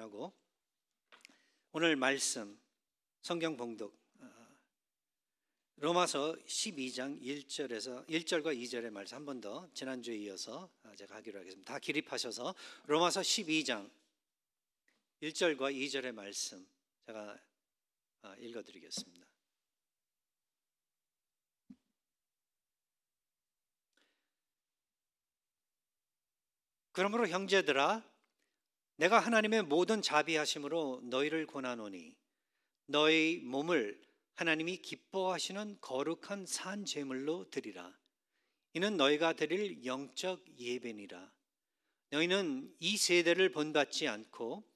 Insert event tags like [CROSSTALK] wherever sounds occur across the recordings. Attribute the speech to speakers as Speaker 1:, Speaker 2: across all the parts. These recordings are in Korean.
Speaker 1: 전하고 오늘 말씀 성경 봉독 어, 로마서 12장 1절에서 1절과 2절의 말씀 한 번 더 지난주에 이어서 어, 제가 하기로 하겠습니다. 다 기립하셔서 로마서 12장 1절과 2절의 말씀 제가 어, 읽어 드리겠습니다. 그러므로 형제들아 내가 하나님의 모든 자비하심으로 너희를 권하노니 너희 몸을 하나님이 기뻐하시는 거룩한 산 제물로 드리라. 이는 너희가 드릴 영적 예배니라. 너희는 이 세대를 본받지 않고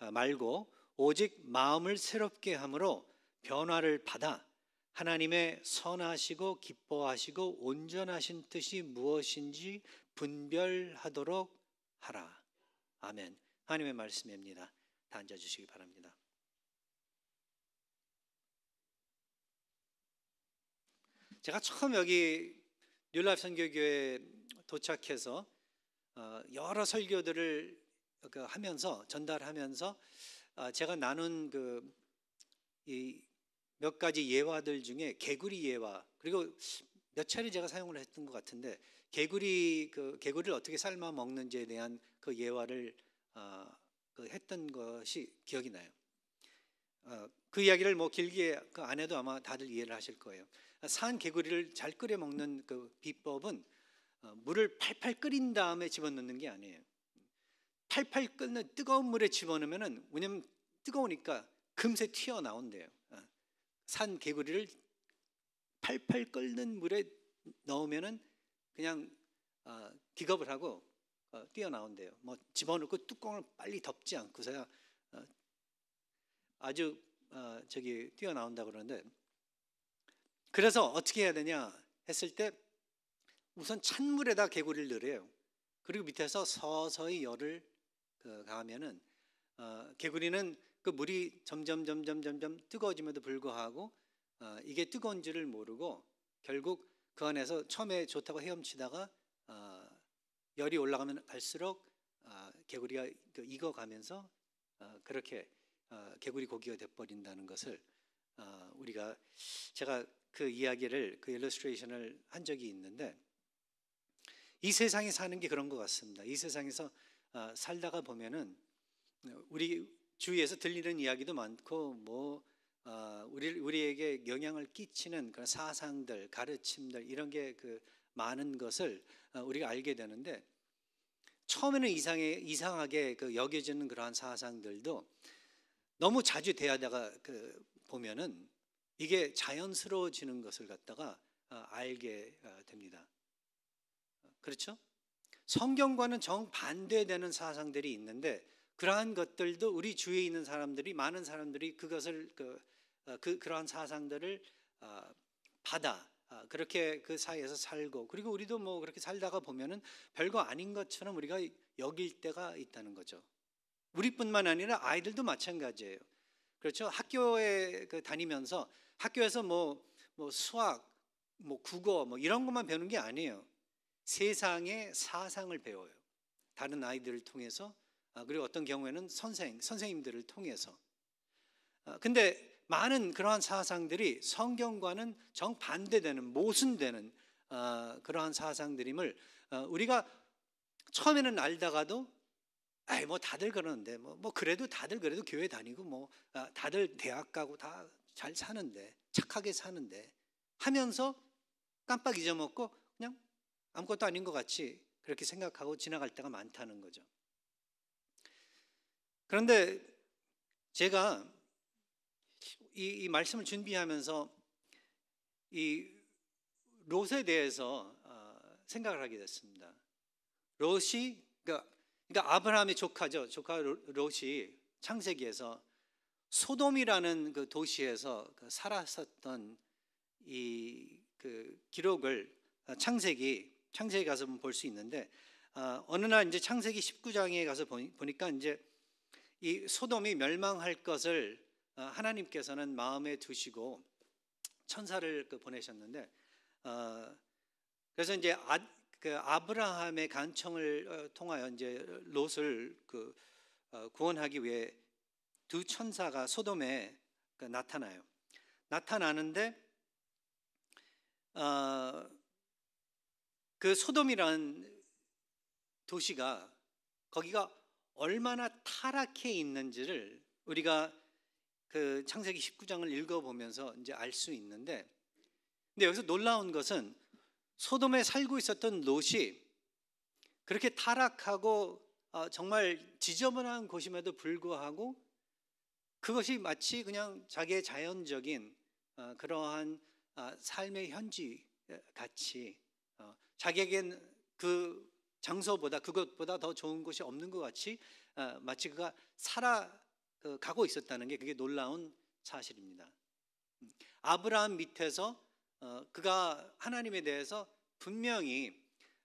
Speaker 1: 아, 말고 오직 마음을 새롭게 함으로 변화를 받아 하나님의 선하시고 기뻐하시고 온전하신 뜻이 무엇인지 분별하도록 하라. 아멘. 하나님의 말씀입니다. 다 앉아주시기 바랍니다. 제가 처음 여기 뉴라이 선교교에 도착해서 어, 여러 설교들을 그 하면서 전달하면서 어, 제가 나눈 그몇 가지 예화들 중에 개구리 예화 그리고 몇 차례 제가 사용을 했던 것 같은데 개구리 그 개구리를 어떻게 삶아 먹는지에 대한 그 예화를 어, 그 했던 것이 기억이 나요. 어, 그 이야기를 뭐 길게 그안 해도 아마 다들 이해를 하실 거예요. 산 개구리를 잘 끓여 먹는 그 비법은 어, 물을 팔팔 끓인 다음에 집어넣는 게 아니에요. 팔팔 끓는 뜨거운 물에 집어넣으면은 왜냐면 뜨거우니까 금세 튀어나온대요. 어, 산 개구리를 팔팔 끓는 물에 넣으면은 그냥 어, 기겁을 하고 어, 뛰어나온대요. 뭐 집어넣고 그 뚜껑을 빨리 덮지 않고서야 어, 아주 어, 저기 뛰어나온다 그러는데 그래서 어떻게 해야 되냐 했을 때 우선 찬물에다 개구리를 넣으래요. 그리고 밑에서 서서히 열을 그, 가하면은 어, 개구리는 그 물이 점점 점점 점점 뜨거워짐에도 불구하고 어, 이게 뜨거운 줄을 모르고 결국 그 안에서 처음에 좋다고 헤엄치다가 열이 올라가면 갈수록 어, 개구리가 그 익어가면서 어, 그렇게 어, 개구리 고기가 돼버린다는 것을 우리가 제가 그 이야기를 그 일러스트레이션을 한 적이 있는데 이 세상에 사는 게 그런 것 같습니다. 이 세상에서 살다가 보면은 우리 주위에서 들리는 이야기도 많고 뭐 우리 우리에게 영향을 끼치는 그런 사상들, 가르침들 이런 게그 많은 것을 어, 우리가 알게 되는데 처음에는 이상해, 이상하게 그 여겨지는 그러한 사상들도 너무 자주 대하다가 그 보면은 이게 자연스러워지는 것을 갖다가 어, 알게 어, 됩니다. 그렇죠? 성경과는 정반대되는 사상들이 있는데 그러한 것들도 우리 주위에 있는 사람들이 많은 사람들이 그것을 그, 그 그러한 사상들을 받아 아, 그렇게 그 사이에서 살고 그리고 우리도 뭐 그렇게 살다가 보면은 별거 아닌 것처럼 우리가 여길 때가 있다는 거죠. 우리뿐만 아니라 아이들도 마찬가지예요. 그렇죠? 학교에 그 다니면서 학교에서 뭐, 뭐 수학, 뭐 국어 뭐 이런 것만 배우는 게 아니에요. 세상의 사상을 배워요. 다른 아이들을 통해서 아, 그리고 어떤 경우에는 선생, 선생님들을 통해서. 아, 근데 많은 그러한 사상들이 성경과는 정반대되는 모순되는 어, 그러한 사상들임을 어, 우리가 처음에는 알다가도 아이 뭐 다들 그러는데 뭐, 뭐 그래도 다들 그래도 교회 다니고 뭐 아, 다들 대학 가고 다 잘 사는데 착하게 사는데 하면서 깜빡 잊어먹고 그냥 아무것도 아닌 것 같이 그렇게 생각하고 지나갈 때가 많다는 거죠. 그런데 제가 이, 이 말씀을 준비하면서 이 롯에 대해서 어, 생각을 하게 됐습니다. 롯이 그러니까, 그러니까 아브라함의 조카죠. 조카 롯이 창세기에서 소돔이라는 그 도시에서 그 살았었던 이 그 기록을 어, 창세기 창세기 가서 볼수 있는데 어, 어느 날 이제 창세기 19장에 가서 보니, 까 이제 이 소돔이 멸망할 것을 어, 하나님께서는 마음에 두시고 천사를 그 보내셨는데 어, 그래서 이제 아, 그 브라함의 간청을 어, 통하여 이제 롯을 그 구원하기 위해 두 천사가 소돔에 그 나타나요. 나타나는데 그 소돔이라는 도시가 거기가 얼마나 타락해 있는지를 우리가 그 창세기 19장을 읽어보면서 이제 알 수 있는데 근데 여기서 놀라운 것은 소돔에 살고 있었던 롯이 그렇게 타락하고 어, 정말 지저분한 곳임에도 불구하고 그것이 마치 그냥 자기의 자연적인 어, 그러한 어, 삶의 현지 같이 자기에겐 그 장소보다 그것보다 더 좋은 곳이 없는 것 같이 마치 그가 살아 그 가고 있었다는 게 그게 놀라운 사실입니다. 음, 아브라함 밑에서 어, 그가 하나님에 대해서 분명히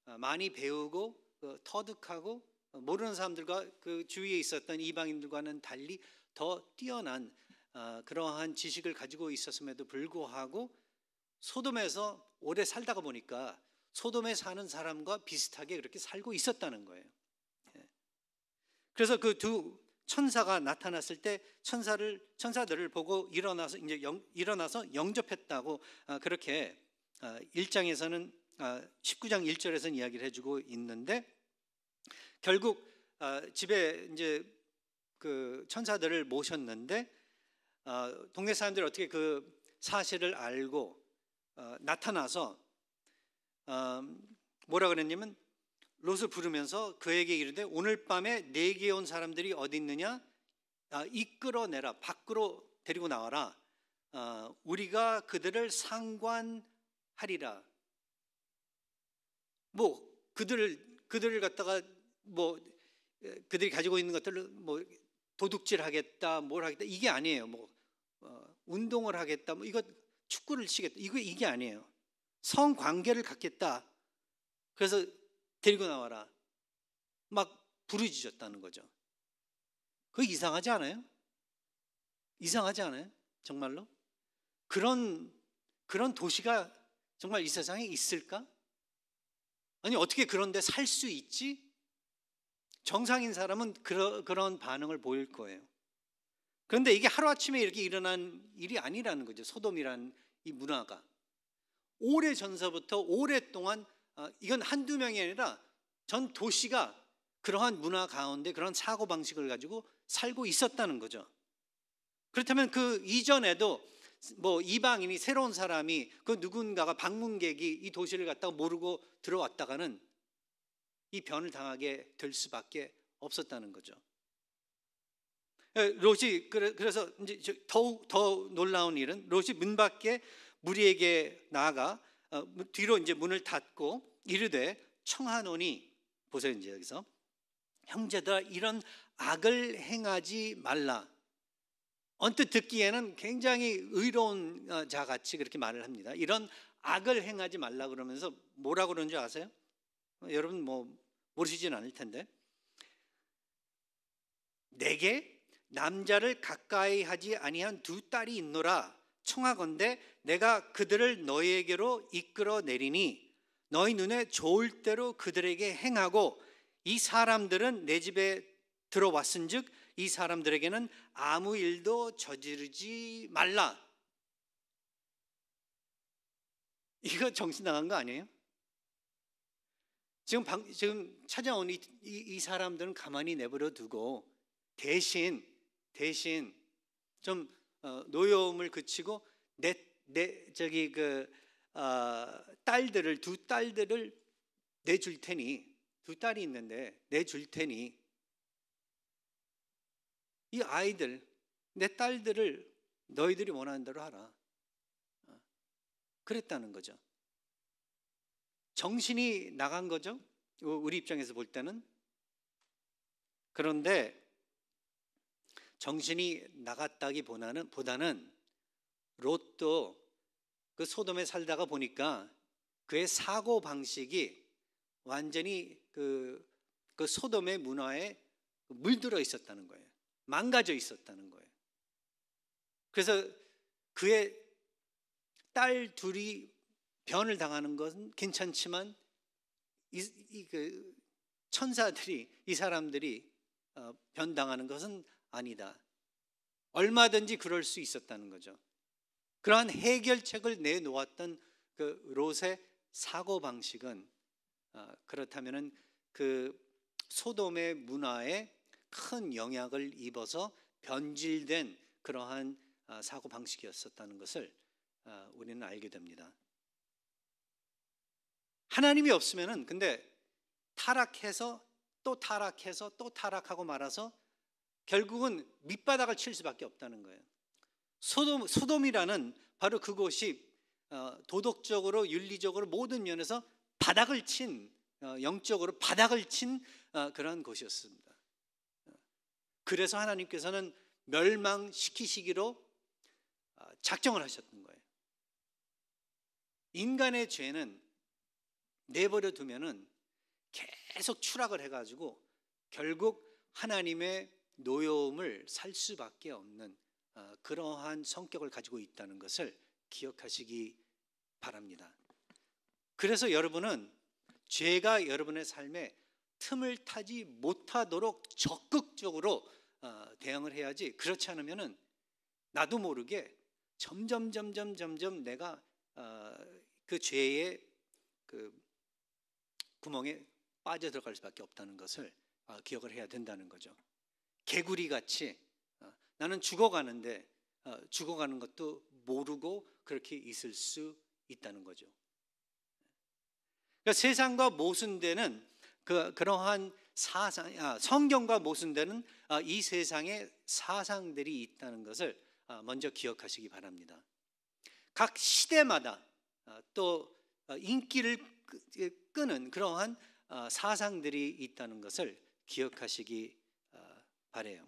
Speaker 1: 어, 많이 배우고 어, 터득하고 모르는 사람들과 그 주위에 있었던 이방인들과는 달리 더 뛰어난 그러한 지식을 가지고 있었음에도 불구하고 소돔에서 오래 살다가 보니까 소돔에 사는 사람과 비슷하게 그렇게 살고 있었다는 거예요. 예. 그래서 그두 천사가 나타났을 때 천사를 천사들을 보고 일어나서 이제 영, 일어나서 영접했다고 어, 그렇게 1장에서는 어, 19장 어, 1절에서는 이야기를 해주고 있는데 결국 집에 이제 그 천사들을 모셨는데 동네 사람들이 어떻게 그 사실을 알고 나타나서 뭐라 그랬냐면 롯을 부르면서 그에게 이르되 오늘 밤에 내게 온 사람들이 어디 있느냐 아, 이끌어내라 밖으로 데리고 나와라 아, 우리가 그들을 상관하리라 뭐 그들을 그들을 갖다가 뭐 그들이 가지고 있는 것들을 뭐 도둑질 하겠다 뭘 하겠다 이게 아니에요 뭐 어, 운동을 하겠다 뭐 이거 축구를 치겠다 이거 이게 아니에요 성 관계를 갖겠다 그래서 데리고 나와라. 막 부르짖었다는 거죠. 그 이상하지 않아요? 이상하지 않아요? 정말로? 그런 그런 도시가 정말 이 세상에 있을까? 아니 어떻게 그런데 살 수 있지? 정상인 사람은 그러, 그런 반응을 보일 거예요. 그런데 이게 하루아침에 이렇게 일어난 일이 아니라는 거죠. 소돔이란 이 문화가 오래 전서부터 오랫동안 어, 이건 한두 명이 아니라 전 도시가 그러한 문화 가운데 그런 사고 방식을 가지고 살고 있었다는 거죠. 그렇다면 그 이전에도 뭐 이방인이 새로운 사람이 그 누군가가 방문객이 이 도시를 갔다가 모르고 들어왔다가는 이 변을 당하게 될 수밖에 없었다는 거죠. 롯이 그래서 이제 더더 놀라운 일은 롯이 문 밖에 무리에게 나아가 어, 뒤로 이제 문을 닫고 이르되 청하노니 보세요 이제 여기서 형제들아 이런 악을 행하지 말라. 언뜻 듣기에는 굉장히 의로운 어, 자 같이 그렇게 말을 합니다. 이런 악을 행하지 말라 그러면서 뭐라고 그러는 지 아세요? 여러분 뭐 모르시진 않을 텐데 내게 남자를 가까이 하지 아니한 두 딸이 있노라 청하건대 내가 그들을 너희에게로 이끌어 내리니 너희 눈에 좋을 대로 그들에게 행하고 이 사람들은 내 집에 들어왔은즉 이 사람들에게는 아무 일도 저지르지 말라. 이거 정신 나간 거 아니에요? 지금 방, 지금 찾아온 이, 이, 이 사람들은 가만히 내버려 두고 대신 대신 좀 어, 노여움을 그치고 내내 저기 그 어, 딸들을 두 딸들을 내줄 테니 두 딸이 있는데 내줄 테니 이 아이들 내 딸들을 너희들이 원하는 대로 하라. 어, 그랬다는 거죠. 정신이 나간 거죠. 우리 입장에서 볼 때는 그런데 정신이 나갔다기보다는 보다는 롯도 그 소돔에 살다가 보니까 그의 사고 방식이 완전히 그, 그 소돔의 문화에 물들어 있었다는 거예요. 망가져 있었다는 거예요. 그래서 그의 딸 둘이 변을 당하는 것은 괜찮지만 이, 이그 천사들이 이 사람들이 어, 변 당하는 것은 아니다. 얼마든지 그럴 수 있었다는 거죠. 그러한 해결책을 내놓았던 그 롯의 사고 방식은 어, 그렇다면은 그 소돔의 문화에 큰 영향을 입어서 변질된 그러한 어, 사고 방식이었었다는 것을 어, 우리는 알게 됩니다. 하나님이 없으면은 근데 타락해서 또 타락해서 또 타락하고 말아서 결국은 밑바닥을 칠 수밖에 없다는 거예요. 소돔, 소돔이라는 바로 그곳이 어, 도덕적으로 윤리적으로 모든 면에서 바닥을 친 어, 영적으로 바닥을 친 어, 그러한 곳이었습니다. 그래서 하나님께서는 멸망시키시기로 작정을 하셨던 거예요. 인간의 죄는 내버려 두면은 계속 추락을 해가지고 결국 하나님의 노여움을 살 수밖에 없는 어, 그러한 성격을 가지고 있다는 것을 기억하시기 바랍니다. 그래서 여러분은 죄가 여러분의 삶에 틈을 타지 못하도록 적극적으로 어, 대응을 해야지 그렇지 않으면은 나도 모르게 점점 점점 점점 내가 어, 그 죄의 그 구멍에 빠져 들어갈 수밖에 없다는 것을 기억을 해야 된다는 거죠. 개구리 같이 나는 죽어가는데 어, 죽어가는 것도 모르고 그렇게 있을 수 있다는 거죠. 그러니까 세상과 모순되는 그, 그러한 사상, 아, 성경과 모순되는 아, 이 세상의 사상들이 있다는 것을 아, 먼저 기억하시기 바랍니다. 각 시대마다 또 어, 인기를 끄는 그러한 사상들이 있다는 것을 기억하시기 바래요.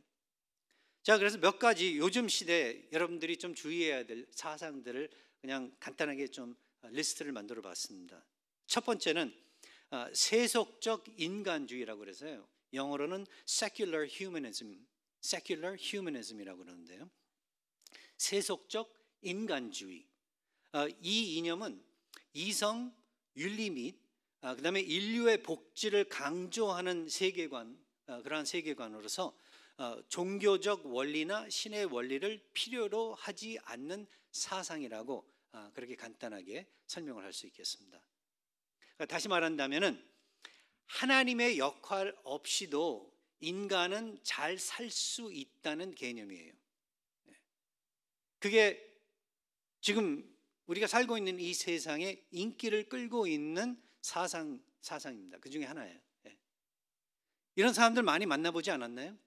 Speaker 1: 자, 그래서 몇 가지 요즘 시대 여러분들이 좀 주의해야 될 사상들을 그냥 간단하게 좀 어, 리스트를 만들어 봤습니다. 첫 번째는 어, 세속적 인간주의라고 그래서요. 영어로는 secular humanism, secular humanism이라고 그러는데요. 세속적 인간주의. 어, 이 이념은 이성, 윤리 및 그다음에 인류의 복지를 강조하는 세계관 그러한 세계관으로서 어, 종교적 원리나 신의 원리를 필요로 하지 않는 사상이라고 어, 그렇게 간단하게 설명을 할 수 있겠습니다. 그러니까 다시 말한다면은 하나님의 역할 없이도 인간은 잘 살 수 있다는 개념이에요. 예. 그게 지금 우리가 살고 있는 이 세상에 인기를 끌고 있는 사상 사상입니다. 그 중에 하나예요. 예. 이런 사람들 많이 만나보지 않았나요?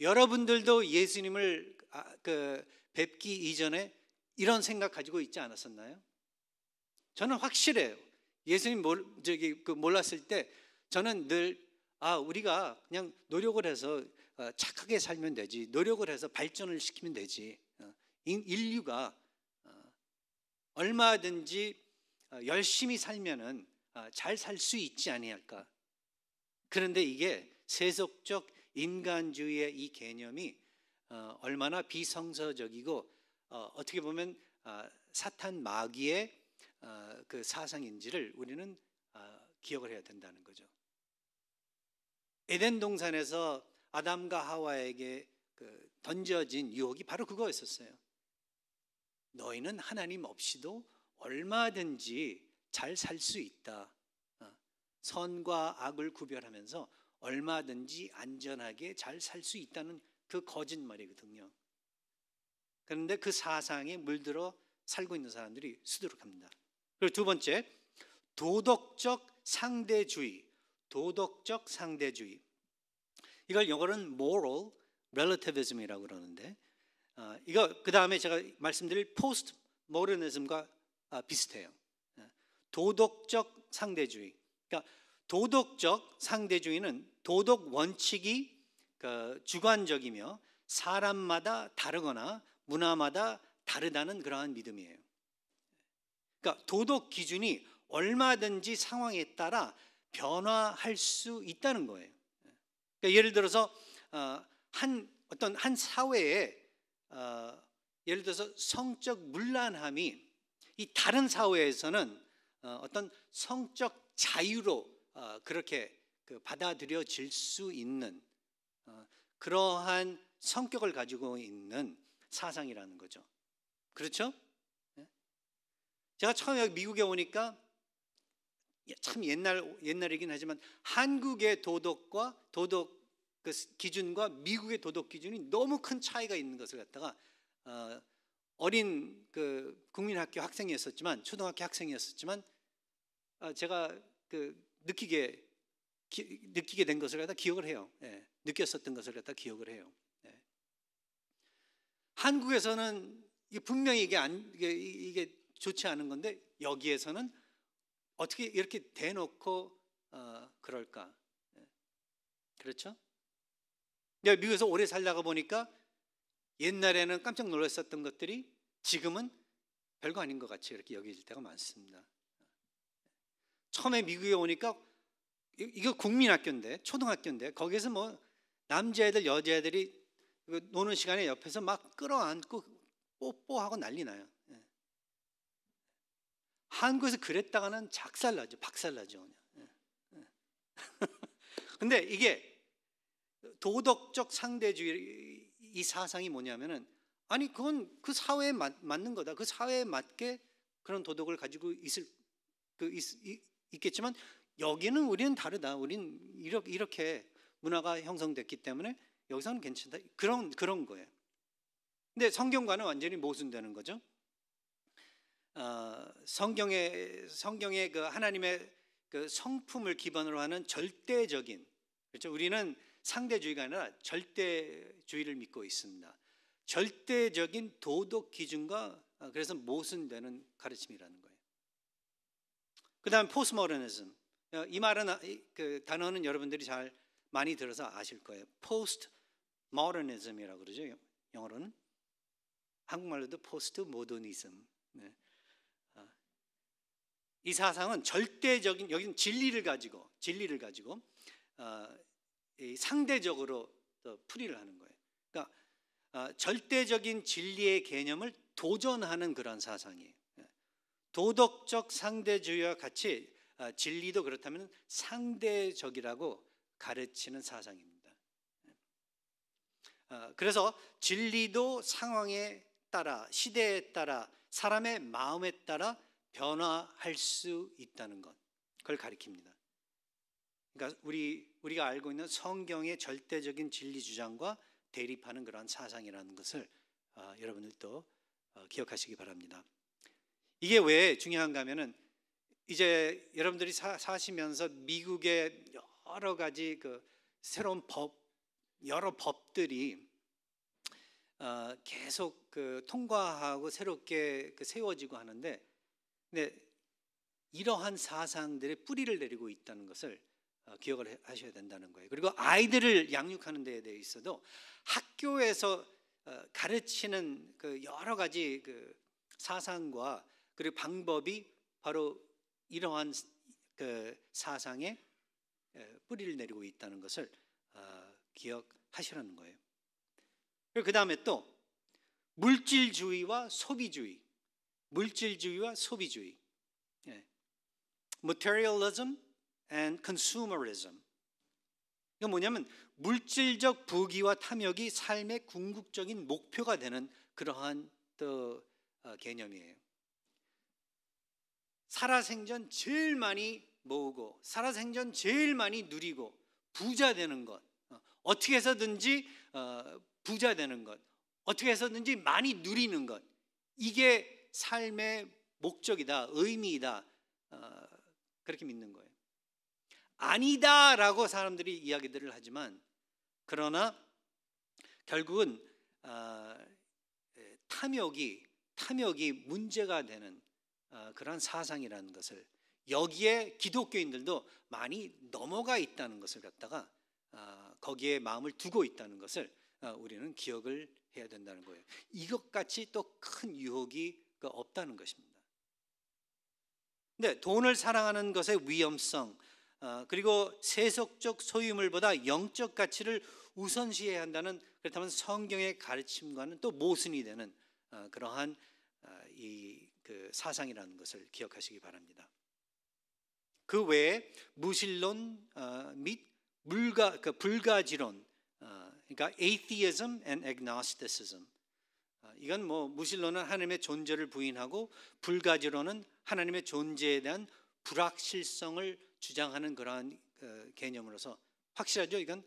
Speaker 1: 여러분들도 예수님을 아, 그 뵙기 이전에 이런 생각 가지고 있지 않았었나요? 저는 확실해요. 예수님 몰, 저기 그 몰랐을 때 저는 늘아 우리가 그냥 노력을 해서 어, 착하게 살면 되지 노력을 해서 발전을 시키면 되지 어, 인류가 어, 얼마든지 열심히 살면은 아, 잘살 수 있지 아니할까. 그런데 이게 세속적 인간주의의 이 개념이 어, 얼마나 비성서적이고 어, 떻게 보면 아, 사탄 마귀의 어, 그 사상인지를 우리는 아, 기억을 해야 된다는 거죠. 에덴 동산에서 아담과 하와에게 그 던져진 유혹이 바로 그거였었어요. 너희는 하나님 없이도 얼마든지 잘 살 수 있다. 어, 선과 악을 구별하면서 얼마든지 안전하게 잘 살 수 있다는 그 거짓말이거든요. 그 그런데 그 사상에 물들어 살고 있는 사람들이 수두룩합니다. 그리고 두 번째, 도덕적 상대주의. 도덕적 상대주의. 이걸 영어로는 moral relativism이라고 그러는데, 어, 이거 그 다음에 제가 말씀드릴 포스트 모 m o d e 과 아, 비슷해요. 예. 도덕적 상대주의. 그러니까 도덕적 상대주의는 도덕 원칙이 그 주관적이며 사람마다 다르거나 문화마다 다르다는 그러한 믿음이에요. 그러니까 도덕 기준이 얼마든지 상황에 따라 변화할 수 있다는 거예요. 그러니까 예를 들어서 어, 한 어떤 한 사회에 어, 예를 들어서 성적 문란함이 이 다른 사회에서는 어, 어떤 성적 자유로 어, 그렇게 그 받아들여질 수 있는 어, 그러한 성격을 가지고 있는 사상이라는 거죠. 그렇죠? 예? 제가 처음 에 미국에 오니까 예, 참 옛날 옛날이긴 하지만 한국의 도덕과 도덕 그 기준과 미국의 도덕 기준이 너무 큰 차이가 있는 것을 갖다가 어, 어린 그 국민학교 학생이었었지만 초등학교 학생이었었지만 제가 그 느끼게 기, 느끼게 된 것을 갖다 기억을 해요. 예, 느꼈었던 것을 갖다 기억을 해요. 예. 한국에서는 분명히 이게 안 이게, 이게 좋지 않은 건데 여기에서는 어떻게 이렇게 대놓고 어, 그럴까? 예. 그렇죠? 내가 미국에서 오래 살다가 보니까 옛날에는 깜짝 놀랐었던 것들이 지금은 별거 아닌 것 같이 이렇게 여겨질 때가 많습니다. 처음에 미국에 오니까 이거 국민학교인데 초등학교인데 거기서 뭐 남자애들 여자애들이 그 노는 시간에 옆에서 막 끌어안고 뽀뽀하고 난리 나요. 예. 한국에서 그랬다가는 작살나죠, 박살나죠. 예. 예. [LAUGHS] 근데 이게 도덕적 상대주의 이 사상이 뭐냐면은 아니 그건 그 사회에 맞, 는 거다. 그 사회에 맞게 그런 도덕을 가지고 있을 그 있, 있겠지만 여기는 우리는 다르다. 우리는 이렇게, 이렇게 문화가 형성됐기 때문에 여기서는 괜찮다. 그런 그런 거예요. 근데 성경과는 완전히 모순되는 거죠. 어, 성경의 성경의 그 하나님의 그 성품을 기반으로 하는 절대적인 그렇죠. 우리는 상대주의가 아니라 절대주의를 믿고 있습니다. 절대적인 도덕 기준과 아, 그래서 모순되는 가르침이라는 거예요. 그다음 포스트모더니즘. 어, 이 말은 아, 그 단어는 여러분들이 잘 많이 들어서 아실 거예요. 포스트모더니즘이라고 그러죠. 영어로는 한국말로도 포스트모더니즘. 네. 어, 이 사상은 절대적인 여기는 진리를 가지고 진리를 가지고 어, 상대적으로 풀이를 하는 거예요. 그러니까 어, 절대적인 진리의 개념을 도전하는 그런 사상이에요. 도덕적 상대주의와 같이 아, 진리도 그렇다면 상대적이라고 가르치는 사상입니다. 아, 그래서 진리도 상황에 따라 시대에 따라 사람의 마음에 따라 변화할 수 있다는 것 그걸 가리킵니다. 그러니까 우리 우리가 알고 있는 성경의 절대적인 진리 주장과 대립하는 그러한 사상이라는 것을 아, 여러분들도 어, 기억하시기 바랍니다. 이게 왜 중요한가 하면은 이제 여러분들이 사, 시면서 미국의 여러 가지 그 새로운 법 여러 법들이 어, 계속 그 통과하고 새롭게 그 세워지고 하는데 근데 이러한 사상들의 뿌리를 내리고 있다는 것을 어, 기억을 하셔야 된다는 거예요. 그리고 아이들을 양육하는 데에 대해 있어도 학교에서 어, 가르치는 그 여러 가지 그 사상과 그리고 방법이 바로 이러한 그 사상에 뿌리를 내리고 있다는 것을 아, 기억하시라는 거예요. 그 다음에 또 물질주의와 소비주의, 물질주의와 소비주의, 예. materialism and consumerism. 이 뭐냐면 물질적 부귀와 탐욕이 삶의 궁극적인 목표가 되는 그러한 또 어, 개념이에요. 살아생전 제일 많이 모으고 살아생전 제일 많이 누리고 부자 되는 것 어, 어떻게 해서든지 어, 부자 되는 것 어떻게 해서든지 많이 누리는 것 이게 삶의 목적이다 의미이다 어, 그렇게 믿는 거예요 아니다라고 사람들이 이야기들을 하지만 그러나 결국은 탐욕이 탐욕이 문제가 되는 어, 그런 사상이라는 것을 여기에 기독교인들도 많이 넘어가 있다는 것을 갖다가 어, 거기에 마음을 두고 있다는 것을 어, 우리는 기억을 해야 된다는 거예요. 이것같이 또 큰 유혹이 그 없다는 것입니다. 근데 돈을 사랑하는 것의 위험성 그리고 세속적 소유물보다 영적 가치를 우선시해야 한다는 그렇다면 성경의 가르침과는 또 모순이 되는 그러한 이그 사상이라는 것을 기억하시기 바랍니다. 그 외에 무신론 어, 및 물가 그 불가지론 어, 그러니까 atheism and agnosticism 어, 이건 뭐 무신론은 하나님의 존재를 부인하고 불가지론은 하나님의 존재에 대한 불확실성을 주장하는 그러한 개념으로서 확실하죠. 이건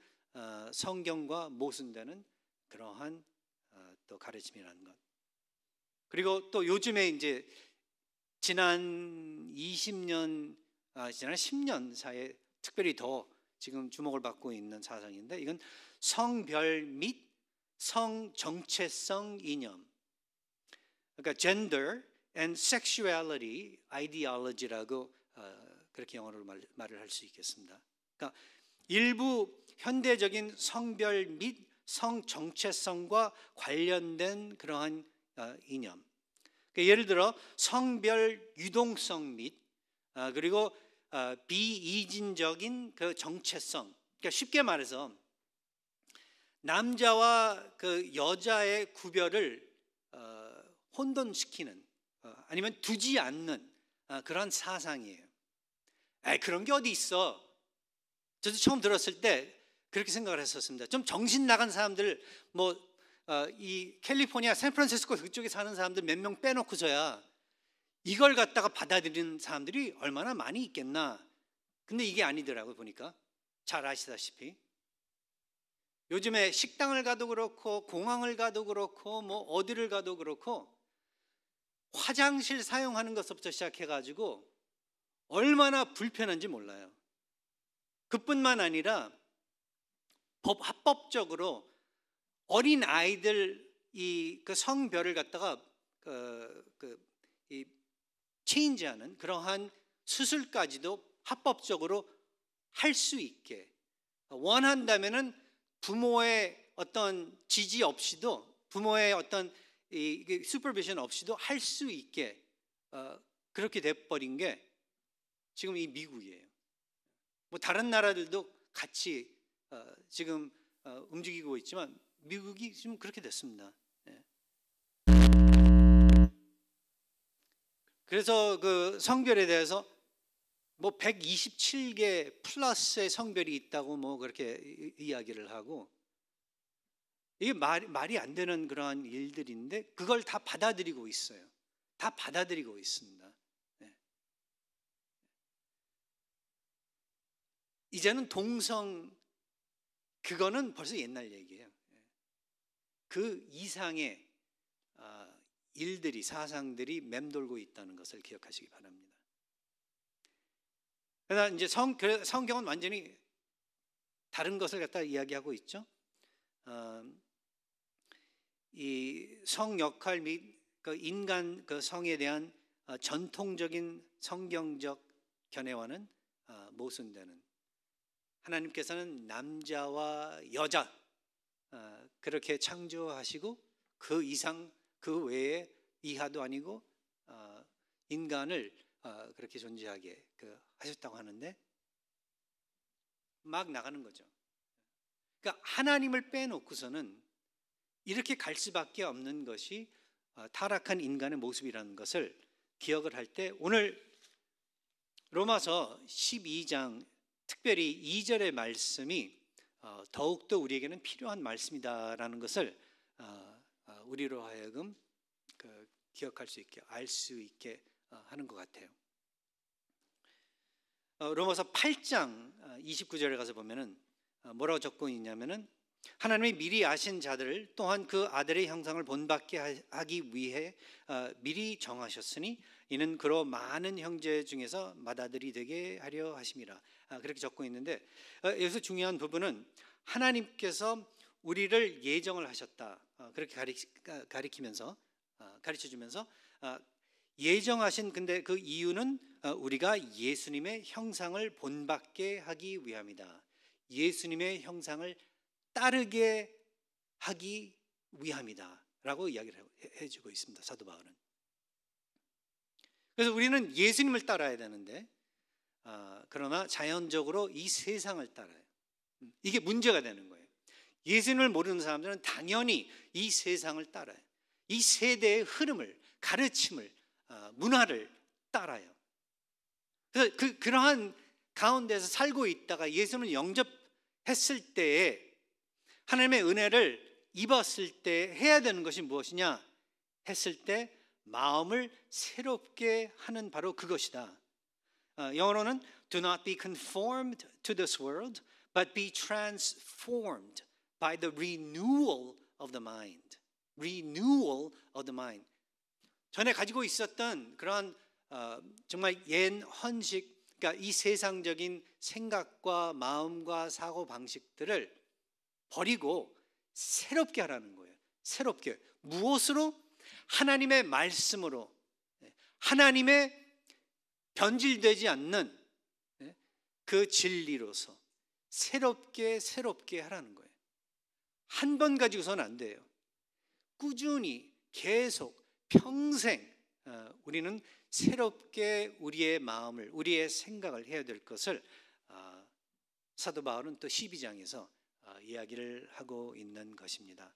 Speaker 1: 성경과 모순되는 그러한 또 가르침이라는 것. 그리고 또 요즘에 이제 지난 20년, 아, 지난 10년 사이에 특별히 더 지금 주목을 받고 있는 사상인데 이건 성별 및 성정체성 이념 그러니까 gender and sexuality ideology라고 어, 그렇게 영어로 말, 말을 할 수 있겠습니다. 그러니까 일부 현대적인 성별 및 성정체성과 관련된 그러한 어, 이념. 그러니까 예를 들어 성별 유동성 및 어, 그리고 어, 비이진적인 그 정체성. 그러니까 쉽게 말해서 남자와 그 여자의 구별을 혼돈시키는 아니면 두지 않는 그런 사상이에요. 에 그런 게 어디 있어? 저도 처음 들었을 때 그렇게 생각을 했었습니다. 좀 정신 나간 사람들 뭐 어, 이 캘리포니아 샌프란시스코 그쪽에 사는 사람들 몇 명 빼놓고서야 이걸 갖다가 받아들이는 사람들이 얼마나 많이 있겠나. 근데 이게 아니더라고요, 보니까. 잘 아시다시피. 요즘에 식당을 가도 그렇고, 공항을 가도 그렇고, 뭐 어디를 가도 그렇고, 화장실 사용하는 것부터 시작해가지고, 얼마나 불편한지 몰라요. 그뿐만 아니라, 법, 합법적으로 어린 아이들 이 그 성별을 갖다가 그이 그 체인지하는 그러한 수술까지도 합법적으로 할 수 있게 원한다면은 부모의 어떤 지지 없이도 부모의 어떤 이 슈퍼비전 없이도 할 수 있게 어, 그렇게 돼버린 게 지금 이 미국이에요. 뭐 다른 나라들도 같이 어, 지금 어, 움직이고 있지만 미국이 지금 그렇게 됐습니다. 예. 그래서 그 성별에 대해서 뭐 127개 플러스의 성별이 있다고 뭐 그렇게 이야기를 하고 이게 말, 말이 안 되는 그러한 일들인데 그걸 다 받아들이고 있어요. 다 받아들이고 있습니다. 네. 이제는 동성 그거는 벌써 옛날 얘기예요. 그 이상의 아, 일들이 사상들이 맴돌고 있다는 것을 기억하시기 바랍니다. 그러나 이제 성, 그 성경은 완전히 다른 것을 갖다 이야기하고 있죠. 아, 이성 역할 및 그 인간 그 성에 대한 아, 전통적인 성경적 견해와는 모순되는 하나님께서는 남자와 여자 어, 그렇게 창조하시고 그 이상 그 외에 이하도 아니고 어, 인간을 어, 그렇게 존재하게 그 하셨다고 하는데 막 나가는 거죠. 그러니까 하나님을 빼놓고서는 이렇게 갈 수밖에 없는 것이 타락한 인간의 모습이라는 것을 기억을 할 때 오늘 로마서 12장 특별히 2절의 말씀이 어, 더욱더 우리에게는 필요한 말씀이다라는 것을 어, 어, 우리로 하여금 그 기억할 수 있게 알 수 있게 하는 것 같아요. 로마서 8장 29절에 가서 보면은 뭐라고 적고 있냐면은 하나님이 미리 아신 자들을 또한 그 아들의 형상을 본받게 하기 위해 미리 정하셨으니 이는 그로 많은 형제 중에서 맏아들이 되게 하려 하심이라 아, 그렇게 적고 있는데 어, 여기서 중요한 부분은 하나님께서 우리를 예정을 하셨다 아, 그렇게 가리, 가리키면서 아, 가르쳐 주면서 예정하신 근데 그 이유는 우리가 예수님의 형상을 본받게 하기 위함이다 예수님의 형상을 따르게 하기 위함이다라고 이야기를 해주고 있습니다 사도 바울은 그래서 우리는 예수님을 따라야 되는데 아, 그러나 자연적으로 이 세상을 따라요. 음, 이게 문제가 되는 거예요. 예수님을 모르는 사람들은 당연히 이 세상을 따라요. 이 세대의 흐름을, 가르침을, 아, 문화를 따라요. 그래서 그, 그러한 가운데서 살고 있다가 예수님을 영접했을 때에 하나님의 은혜를 입었을 때 해야 되는 것이 무엇이냐 했을 때 마음을 새롭게 하는 바로 그것이다. 영어로는 do not be conformed to this world but be transformed by the renewal of the mind. renewal of the mind. 전에 가지고 있었던 그런 어, 정말 옛 헌식 그러니까 이 세상적인 생각과 마음과 사고 방식들을 버리고 새롭게 하라는 거예요. 새롭게 무엇으로 하나님의 말씀으로 예, 하나님의 변질되지 않는 예, 그 진리로서 새롭게 새롭게 하라는 거예요. 한 번 가지고서는 안 돼요. 꾸준히 계속 평생 어, 우리는 새롭게 우리의 마음을 우리의 생각을 해야 될 것을 아, 사도 바울은 또 12장에서 아, 이야기를 하고 있는 것입니다.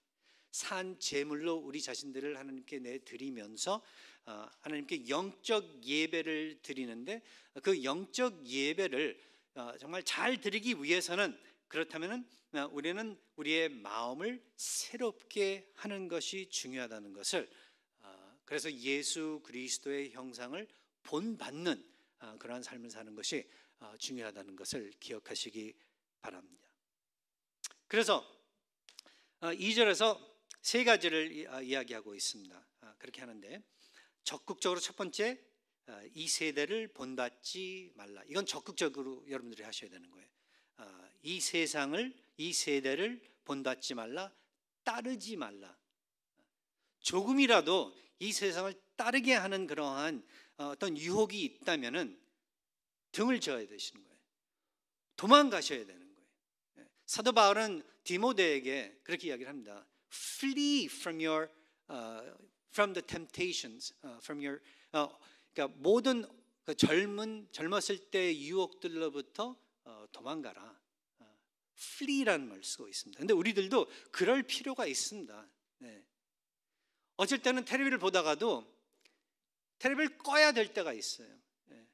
Speaker 1: 산 제물로 우리 자신들을 하나님께 내드리면서 어, 하나님께 영적 예배를 드리는데 그 영적 예배를 어, 정말 잘 드리기 위해서는 그렇다면 어, 우리는 우리의 마음을 새롭게 하는 것이 중요하다는 것을 그래서 예수 그리스도의 형상을 본받는 그러한 삶을 사는 것이 중요하다는 것을 기억하시기 바랍니다. 그래서 2절에서 세 가지를 아, 이야기하고 있습니다. 아, 그렇게 하는데 적극적으로 첫 번째 아, 이 세대를 본받지 말라. 이건 적극적으로 여러분들이 하셔야 되는 거예요. 이 세상을 이 세대를 본받지 말라. 따르지 말라. 조금이라도 이 세상을 따르게 하는 그러한 어, 어떤 유혹이 있다면은 등을 져야 되시는 거예요. 도망가셔야 되는 거예요. 예. 사도 바울은 디모데에게 그렇게 이야기를 합니다. flee from your uh, from the temptations, uh, from your uh, 그러니까 모든 그 젊은 젊었을 때 유혹들로부터 어, 도망가라. 어, flee라는 말을 쓰고 있습니다. 근데 우리들도 그럴 필요가 있습니다. 네. 어쩔 때는 테레비를 보다가도 테레비를 꺼야 될 때가 있어요. 네.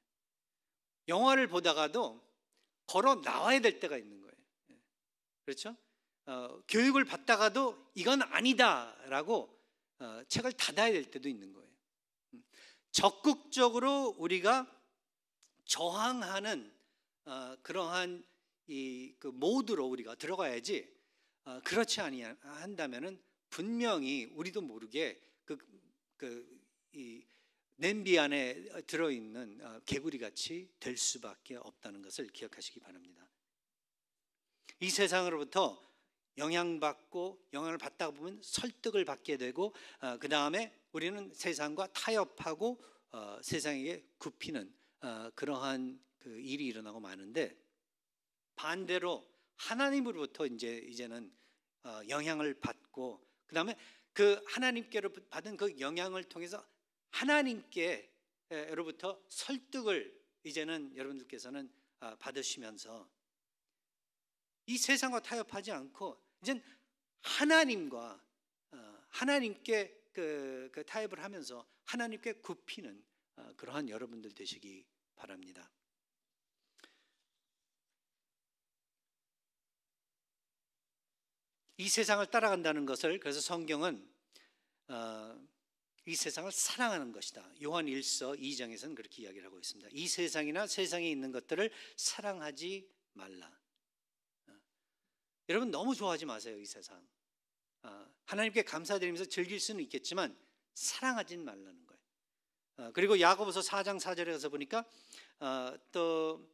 Speaker 1: 영화를 보다가도 걸어 나와야 될 때가 있는 거예요. 네. 그렇죠? 어, 교육을 받다가도 이건 아니다라고 어, 책을 닫아야 될 때도 있는 거예요. 음, 적극적으로 우리가 저항하는 어, 그러한 이 그 모드로 우리가 들어가야지 어, 그렇지 아니한다면은 분명히 우리도 모르게 그, 그 이 냄비 안에 들어있는 어, 개구리 같이 될 수밖에 없다는 것을 기억하시기 바랍니다. 이 세상으로부터 영향받고 영향을 받다 보면 설득을 받게 되고 어, 그 다음에 우리는 세상과 타협하고 어, 세상에게 굽히는 어, 그러한 그 일이 일어나고 마는데 반대로 하나님으로부터 이제 이제는 어, 영향을 받고 그 다음에 그 하나님께로 받은 그 영향을 통해서 하나님께로부터 설득을 이제는 여러분들께서는 어, 받으시면서 이 세상과 타협하지 않고 이젠 하나님과 어, 하나님께 그, 그 타협을 하면서 하나님께 굽히는 어, 그러한 여러분들 되시기 바랍니다. 이 세상을 따라간다는 것을 그래서 성경은 어, 이 세상을 사랑하는 것이다. 요한 1서 2장에서는 그렇게 이야기를 하고 있습니다. 이 세상이나 세상에 있는 것들을 사랑하지 말라. 여러분 너무 좋아하지 마세요 이 세상. 아, 하나님께 감사드리면서 즐길 수는 있겠지만 사랑하진 말라는 거예요. 아, 그리고 야고보서 4장 4절에 가서 보니까 아, 또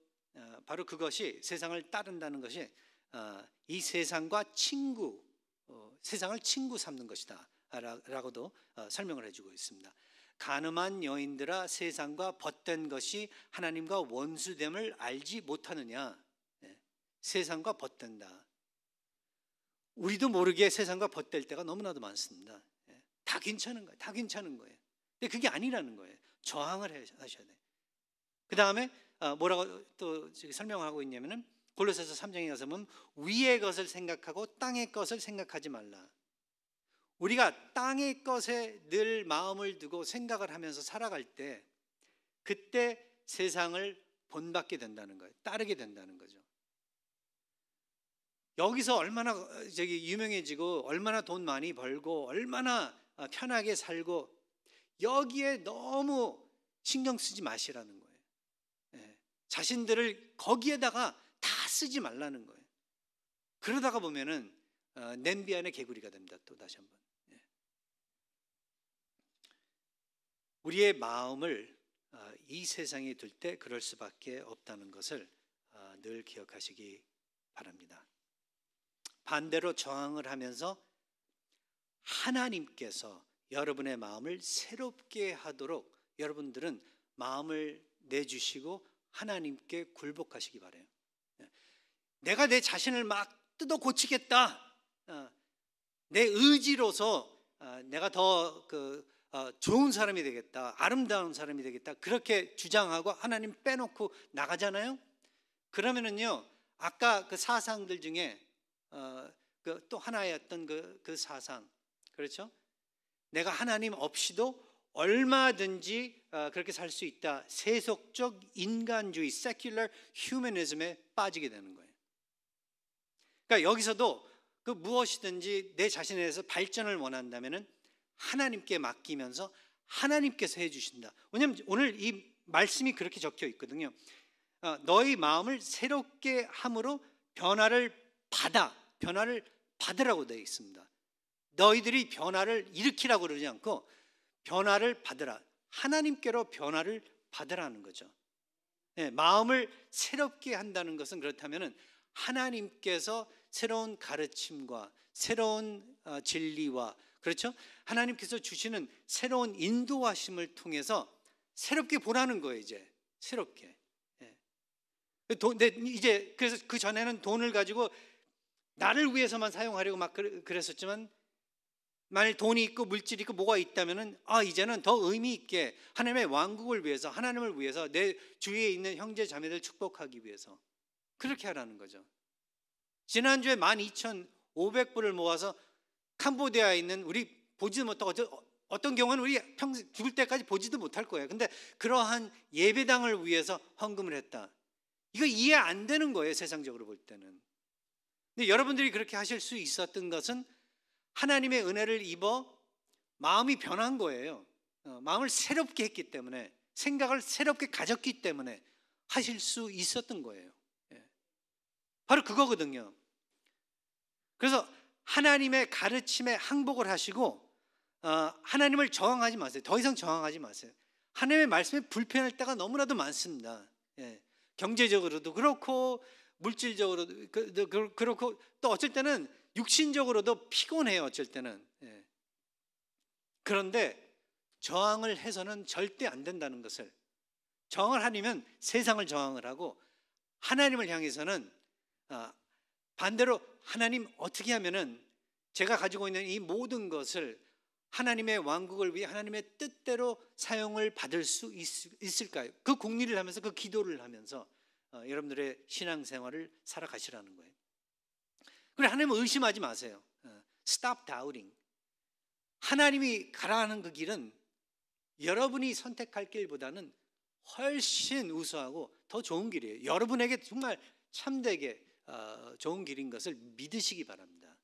Speaker 1: 바로 그것이 세상을 따른다는 것이 이 세상과 친구, 어, 세상을 친구 삼는 것이다. 라고도 어, 설명을 해주고 있습니다. 가늠한 여인들아 세상과 벗된 것이 하나님과 원수됨을 알지 못하느냐? 예. 세상과 벗된다. 우리도 모르게 세상과 벗될 때가 너무나도 많습니다. 예. 다 괜찮은 거예요. 다 괜찮은 거예요. 근데 그게 아니라는 거예요. 저항을 하셔야 돼요. 그 다음에 아, 뭐라고 또 설명하고 있냐면은 골로새서 3장에 가서 보면 위의 것을 생각하고 땅의 것을 생각하지 말라. 우리가 땅의 것에 늘 마음을 두고 생각을 하면서 살아갈 때 그때 세상을 본받게 된다는 거예요. 따르게 된다는 거죠. 여기서 얼마나 어, 저기 유명해지고 얼마나 돈 많이 벌고 얼마나 어, 편하게 살고 여기에 너무 신경 쓰지 마시라는 거예요. 예. 자신들을 거기에다가 다 쓰지 말라는 거예요. 그러다가 보면은 어, 냄비 안에 개구리가 됩니다. 또 다시 한번. 예. 우리의 마음을 이 세상에 둘 때 그럴 수밖에 없다는 것을 늘 기억하시기 바랍니다. 반대로 저항을 하면서 하나님께서 여러분의 마음을 새롭게 하도록 여러분들은 마음을 내주시고 하나님께 굴복하시기 바래요. 예. 내가 내 자신을 막 뜯어 고치겠다. 어. 내 의지로서 어, 내가 더그 어, 좋은 사람이 되겠다. 아름다운 사람이 되겠다. 그렇게 주장하고 하나님 빼놓고 나가잖아요. 그러면은요. 아까 그 사상들 중에 어, 그또 하나의 어떤 그, 그 사상 그렇죠? 내가 하나님 없이도 얼마든지 어, 그렇게 살 수 있다. 세속적 인간주의 (secular humanism에) 빠지게 되는 거예요. 그러니까 여기서도 그 무엇이든지 내 자신에 대해서 발전을 원한다면은 하나님께 맡기면서 하나님께서 해주신다. 왜냐하면 오늘 이 말씀이 그렇게 적혀 있거든요. 어, 너희 마음을 새롭게 함으로 변화를 받아 변화를 받으라고 되어 있습니다. 너희들이 변화를 일으키라고 그러지 않고 변화를 받으라. 하나님께로 변화를 받으라는 거죠. 네, 마음을 새롭게 한다는 것은 그렇다면 하나님께서 새로운 가르침과 새로운 어, 진리와 그렇죠? 하나님께서 주시는 새로운 인도하심을 통해서 새롭게 보라는 거예요, 이제. 새롭게. 예. 그 네. 이제 그래서 그 전에는 돈을 가지고 나를 위해서만 사용하려고 막 그랬었지만 만일 돈이 있고 물질이 있고 뭐가 있다면은 아 이제는 더 의미 있게 하나님의 왕국을 위해서 하나님을 위해서 내 주위에 있는 형제 자매들 축복하기 위해서 그렇게 하라는 거죠. 지난주에 12,500불을 모아서 캄보디아에 있는 우리 보지도 못하고 어떤 경우는 우리 평생 죽을 때까지 보지도 못할 거예요. 근데 그러한 예배당을 위해서 헌금을 했다. 이거 이해 안 되는 거예요, 세상적으로 볼 때는. 근데 여러분들이 그렇게 하실 수 있었던 것은 하나님의 은혜를 입어 마음이 변한 거예요. 어, 마음을 새롭게 했기 때문에 생각을 새롭게 가졌기 때문에 하실 수 있었던 거예요. 예. 바로 그거거든요. 그래서 하나님의 가르침에 항복을 하시고 어, 하나님을 저항하지 마세요. 더 이상 저항하지 마세요. 하나님의 말씀에 불편할 때가 너무나도 많습니다. 예. 경제적으로도 그렇고 물질적으로 도 그, 그, 그렇고 또 어쩔 때는 육신적으로도 피곤해요. 어쩔 때는. 예. 그런데 저항을 해서는 절대 안 된다는 것을 저항을 하려면 세상을 저항을 하고 하나님을 향해서는 아, 반대로 하나님 어떻게 하면은 제가 가지고 있는 이 모든 것을 하나님의 왕국을 위해 하나님의 뜻대로 사용을 받을 수 있, 을까요그 공리를 하면서 그 기도를 하면서 어, 여러분들의 신앙생활을 살아가시라는 거예요. 그래 하나님 의심하지 마세요. 어, stop doubting. 하나님이 가라는 그 길은 여러분이 선택할 길보다는 훨씬 우수하고 더 좋은 길이에요. 여러분에게 정말 참되게 어, 좋은 길인 것을 믿으시기 바랍니다.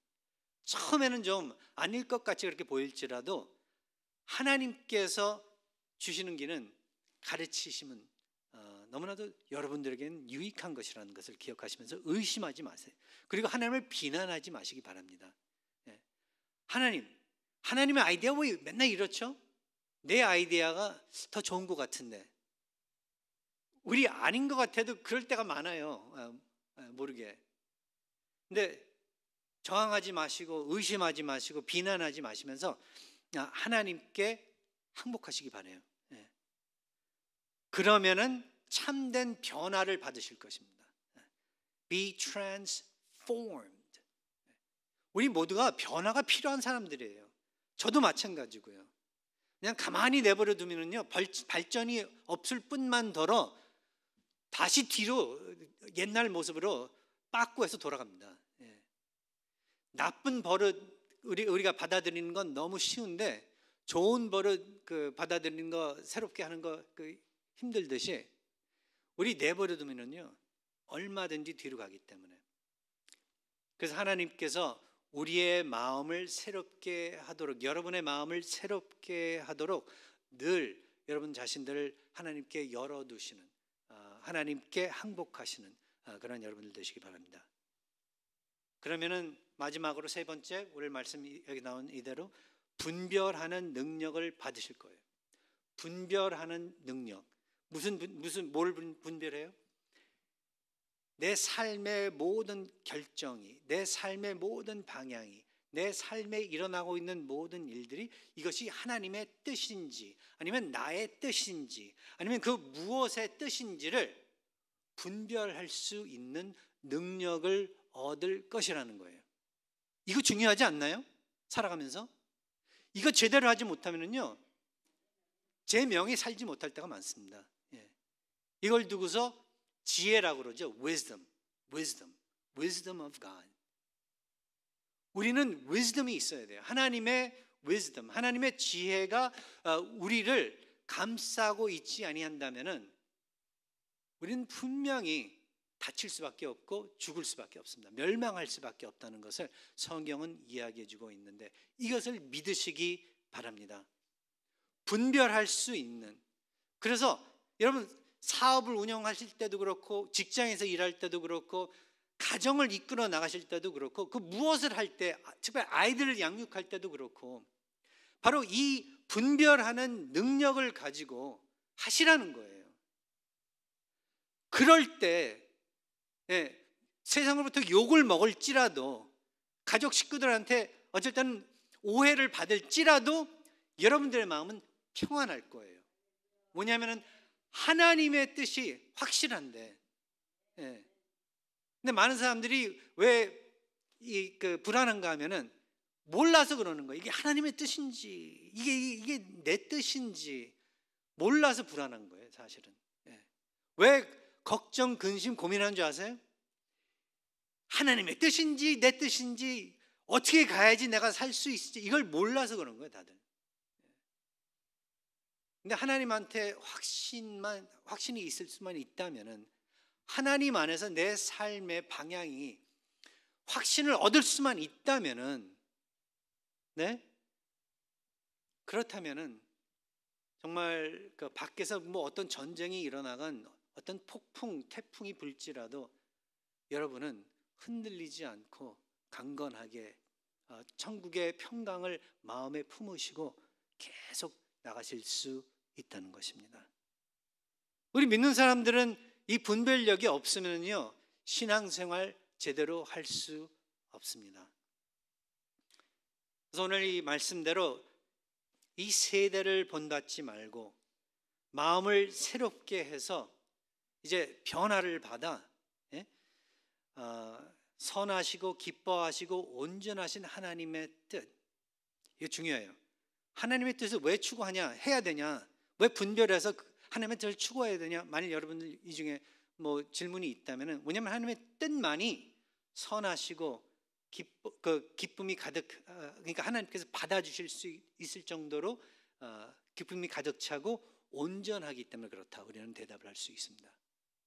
Speaker 1: 처음에는 좀 아닐 것 같이 그렇게 보일지라도 하나님께서 주시는 길은 가르치심은 너무나도 여러분들에게는 유익한 것이라는 것을 기억하시면서 의심하지 마세요. 그리고 하나님을 비난하지 마시기 바랍니다. 예. 하나님, 하나님의 아이디어 왜 뭐 맨날 이렇죠? 내 아이디어가 더 좋은 것 같은데. 우리 아닌 것 같아도 그럴 때가 많아요. 어, 어, 모르게. 근데 저항하지 마시고 의심하지 마시고 비난하지 마시면서 아, 하나님께 항복하시기 바래요. 예. 그러면은 참된 변화를 받으실 것입니다. Be transformed. 우리 모두가 변화가 필요한 사람들이에요. 저도 마찬가지고요. 그냥 가만히 내버려 두면요 발전이 없을 뿐만더러 다시 뒤로 옛날 모습으로 빠꾸해서 돌아갑니다. 예. 나쁜 버릇 우리 우리가 받아들이는 건 너무 쉬운데 좋은 버릇 그 받아들이는 거 새롭게 하는 거그 힘들듯이 우리 내버려 두면요 얼마든지 뒤로 가기 때문에. 그래서 하나님께서 우리의 마음을 새롭게 하도록, 여러분의 마음을 새롭게 하도록 늘 여러분 자신들을 하나님께 열어두시는, 아, 하나님께 항복하시는 아, 그런 여러분들 되시기 바랍니다. 그러면은 마지막으로 세 번째, 오늘 말씀 여기 나온 이대로 분별하는 능력을 받으실 거예요. 분별하는 능력. 무슨 무슨 뭘 분별해요? 내 삶의 모든 결정이, 내 삶의 모든 방향이, 내 삶에 일어나고 있는 모든 일들이 이것이 하나님의 뜻인지, 아니면 나의 뜻인지, 아니면 그 무엇의 뜻인지를 분별할 수 있는 능력을 얻을 것이라는 거예요. 이거 중요하지 않나요? 살아가면서? 이거 제대로 하지 못하면요. 제 명이 살지 못할 때가 많습니다. 이걸 두고서 지혜라고 그러죠. wisdom, wisdom, wisdom of God. 우리는 wisdom이 있어야 돼요. 하나님의 wisdom, 하나님의 지혜가 어, 우리를 감싸고 있지 아니한다면은 우리는 분명히 다칠 수밖에 없고 죽을 수밖에 없습니다. 멸망할 수밖에 없다는 것을 성경은 이야기해 주고 있는데 이것을 믿으시기 바랍니다. 분별할 수 있는 그래서 여러분 사업을 운영하실 때도 그렇고 직장에서 일할 때도 그렇고 가정을 이끌어 나가실 때도 그렇고 그 무엇을 할때 특별히 아이들을 양육할 때도 그렇고 바로 이 분별하는 능력을 가지고 하시라는 거예요. 그럴 때 예, 세상으로부터 욕을 먹을지라도 가족 식구들한테 어쨌든 오해를 받을지라도 여러분들의 마음은 평안할 거예요. 뭐냐면은 하나님의 뜻이 확실한데. 예. 근데 많은 사람들이 왜 이 그 불안한가 하면은 몰라서 그러는 거예요. 이게 하나님의 뜻인지, 이게, 이게, 내 뜻인지 몰라서 불안한 거예요, 사실은. 예. 왜 걱정, 근심, 고민하는 줄 아세요? 하나님의 뜻인지, 내 뜻인지, 어떻게 가야지 내가 살 수 있을지 이걸 몰라서 그런 거예요, 다들. 근데 하나님한테 확신만 확신이 있을 수만 있다면은 하나님 안에서 내 삶의 방향이 확신을 얻을 수만 있다면은 네 그렇다면은 정말 그 밖에서 뭐 어떤 전쟁이 일어나건 어떤 폭풍 태풍이 불지라도 여러분은 흔들리지 않고 강건하게 어, 천국의 평강을 마음에 품으시고 계속 나가실 수 있다는 것입니다. 우리 믿는 사람들은 이 분별력이 없으면요, 신앙생활 제대로 할 수 없습니다. 그래서 오늘 이 말씀대로 이 세대를 본받지 말고 마음을 새롭게 해서 이제 변화를 받아 예? 어, 선하시고 기뻐하시고 온전하신 하나님의 뜻 이게 중요해요. 하나님의 뜻을 왜 추구하냐 해야 되냐 왜 분별해서 그 하나님의 뜻을 추구해야 되냐? 만일 여러분들 이 중에 뭐 질문이 있다면은 왜냐면 하나님의 뜻만이 선하시고 기쁨, 그 기쁨이 가득 어, 그러니까 하나님께서 받아주실 수 있을 정도로 어, 기쁨이 가득 차고 온전하기 때문에 그렇다. 우리는 대답을 할 수 있습니다.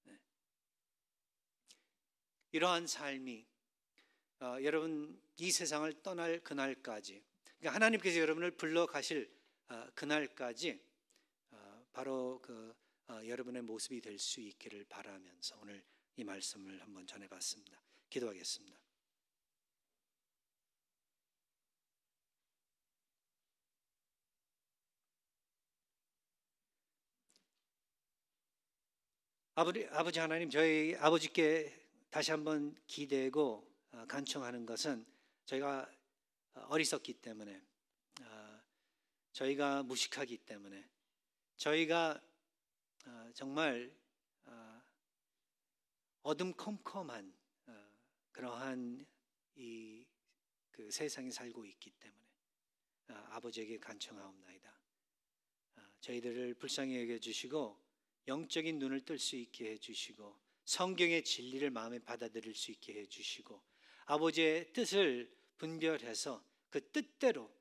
Speaker 1: 네. 이러한 삶이 어, 여러분 이 세상을 떠날 그날까지 그러니까 하나님께서 여러분을 불러 가실 그날까지 바로 그 어, 여러분의 모습이 될 수 있기를 바라면서 오늘 이 말씀을 한번 전해봤습니다. 기도하겠습니다. 아버지, 아버지 하나님, 저희 아버지께 다시 한번 기대고 어, 간청하는 것은 저희가 어리석기 때문에 어, 저희가 무식하기 때문에 저희가 어, 정말 어, 어둠컴컴한 어, 그러한 이그 세상에 살고 있기 때문에 아버지에게 간청하옵나이다. 저희들을 불쌍히 여겨주시고 영적인 눈을 뜰 수 있게 해주시고 성경의 진리를 마음에 받아들일 수 있게 해주시고 아버지의 뜻을 분별해서 그 뜻대로